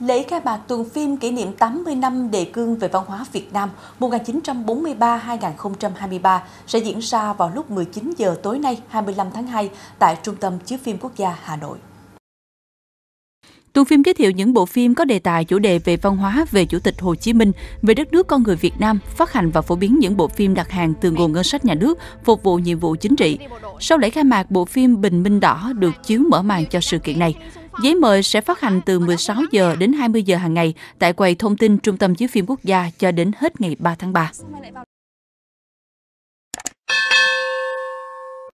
Lễ khai mạc tuần phim kỷ niệm 80 năm đề cương về văn hóa Việt Nam 1943-2023 sẽ diễn ra vào lúc 19 giờ tối nay 25 tháng 2 tại Trung tâm Chiếu phim Quốc gia Hà Nội. Tuần phim giới thiệu những bộ phim có đề tài chủ đề về văn hóa về Chủ tịch Hồ Chí Minh, về đất nước con người Việt Nam, phát hành và phổ biến những bộ phim đặt hàng từ nguồn ngân sách nhà nước, phục vụ nhiệm vụ chính trị. Sau lễ khai mạc, bộ phim Bình Minh Đỏ được chiếu mở màn cho sự kiện này. Giấy mời sẽ phát hành từ 16 giờ đến 20 giờ hàng ngày tại quầy thông tin Trung tâm Chiếu phim Quốc gia cho đến hết ngày 3 tháng 3.